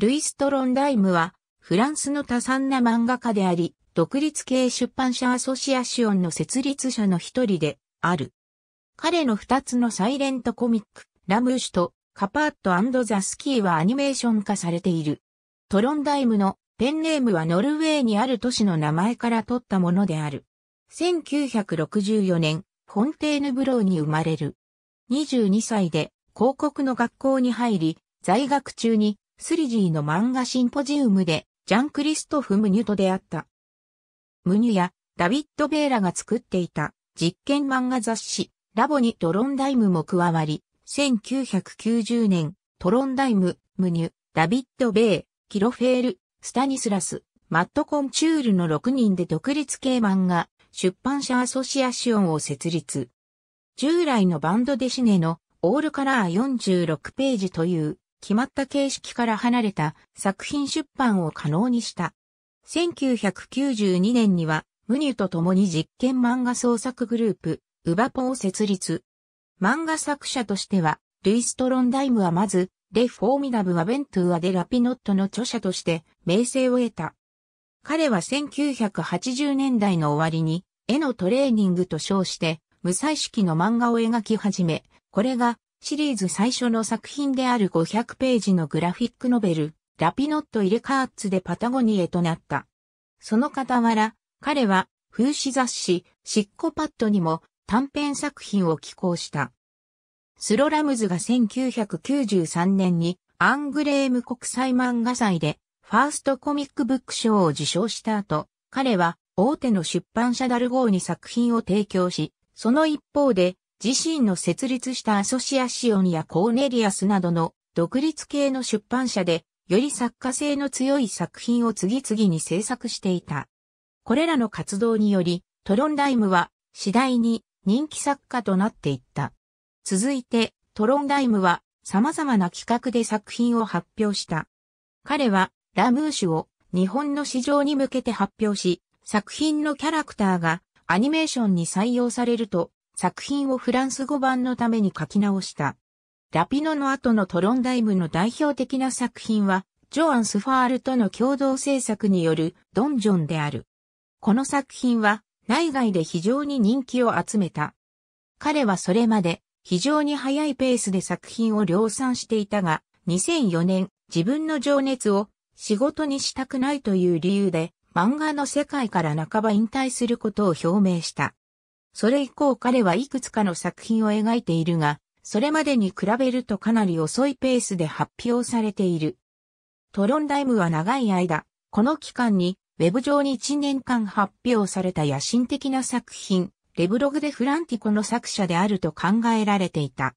ルイストロンダイムは、フランスの多産な漫画家であり、独立系出版社アソシアシオンの設立者の一人である。彼の二つのサイレントコミック、ラムーシュとカパートザ・スキーはアニメーション化されている。トロンダイムのペンネームはノルウェーにある都市の名前から取ったものである。1964年、フォンテーヌブローに生まれる。22歳で広告の学校に入り、在学中にスリジーの漫画シンポジウムで、ジャン・クリストフ・ムニュと出会った。ムニュやダビッド・ベーラが作っていた実験漫画雑誌、ラボにトロンダイムも加わり、1990年、トロンダイム、ムニュ、ダビッド・ベー、キロフェール、スタニスラス、マット・コンチュールの6人で独立系漫画、出版社アソシアシオンを設立。従来のバンドデシネのオールカラー46ページという決まった形式から離れた作品出版を可能にした。1992年には、ムニュと共に実験漫画創作グループ、ウバポを設立。漫画作者としては、ルイストロンダイムはまず、レ・フォーミダブ・アベントゥア・デ・ラピノットの著者として名声を得た。彼は1980年代の終わりに、絵のトレーニングと称して、無彩色の漫画を描き始め、これがシリーズ最初の作品である500ページのグラフィックノベル、ラピノット・イレカーツでパタゴニエとなった。その傍ら、彼は風刺雑誌、シッコパッドにも短編作品を寄稿した。スロラムズが1993年にアングレーム国際漫画祭でファーストコミックブック賞を受賞した後、彼は大手の出版社ダルゴーに作品を提供し、その一方で自身の設立したアソシアシオンやコーネリアスなどの独立系の出版社で、より作家性の強い作品を次々に制作していた。これらの活動により、トロンダイムは次第に人気作家となっていった。続いて、トロンダイムは様々な企画で作品を発表した。彼はラムーシュを日本の市場に向けて発表し、作品のキャラクターがアニメーションに採用されると作品をフランス語版のために書き直した。ラピノの後のトロンダイムの代表的な作品は、ジョアン・スファールとの共同制作によるドンジョンである。この作品は内外で非常に人気を集めた。彼はそれまで非常に速いペースで作品を量産していたが、2004年自分の情熱を仕事にしたくないという理由で漫画の世界から半ば引退することを表明した。それ以降彼はいくつかの作品を描いているが、それまでに比べるとかなり遅いペースで発表されている。トロンダイムは長い間、この期間に、ウェブ上に1年間発表された野心的な作品、レブログでフランティコの作者であると考えられていた。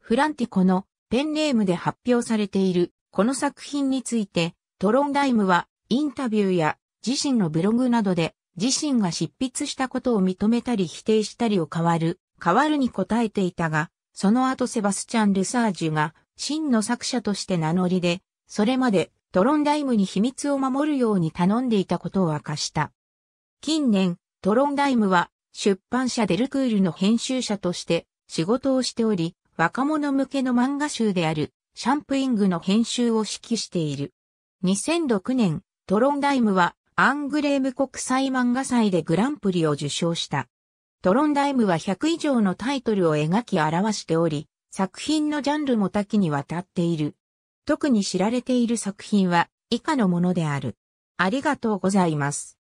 フランティコのペンネームで発表されているこの作品について、トロンダイムはインタビューや自身のブログなどで自身が執筆したことを認めたり否定したりを変わる、変わるに答えていたが、その後セバスチャン・ルサージュが真の作者として名乗りで、それまでトロンダイムに秘密を守るように頼んでいたことを明かした。近年、トロンダイムは出版社デルクールの編集者として仕事をしており、若者向けの漫画集であるシャンプイングの編集を指揮している。2006年、トロンダイムはアングレーム国際漫画祭でグランプリを受賞した。トロンダイムは100以上のタイトルを描き表しており、作品のジャンルも多岐にわたっている。特に知られている作品は以下のものである。ありがとうございます。